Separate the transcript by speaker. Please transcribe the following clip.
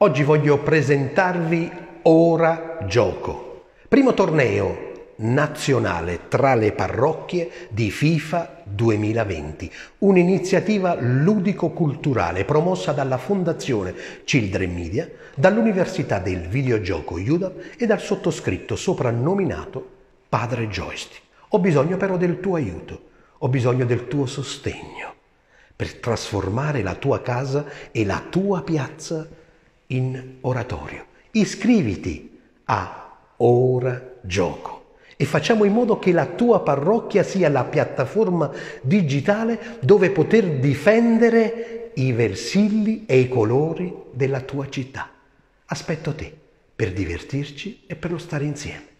Speaker 1: Oggi voglio presentarvi Ora Gioco, primo torneo nazionale tra le parrocchie di FIFA 2020, un'iniziativa ludico-culturale promossa dalla Fondazione Children Media, dall'Università del Videogioco UDAP e dal sottoscritto soprannominato Padre Joystick. Ho bisogno però del tuo aiuto, ho bisogno del tuo sostegno per trasformare la tua casa e la tua piazza in oratorio. Iscriviti a Ora Gioco e facciamo in modo che la tua parrocchia sia la piattaforma digitale dove poter difendere i versilli e i colori della tua città. Aspetto te per divertirci e per lo stare insieme.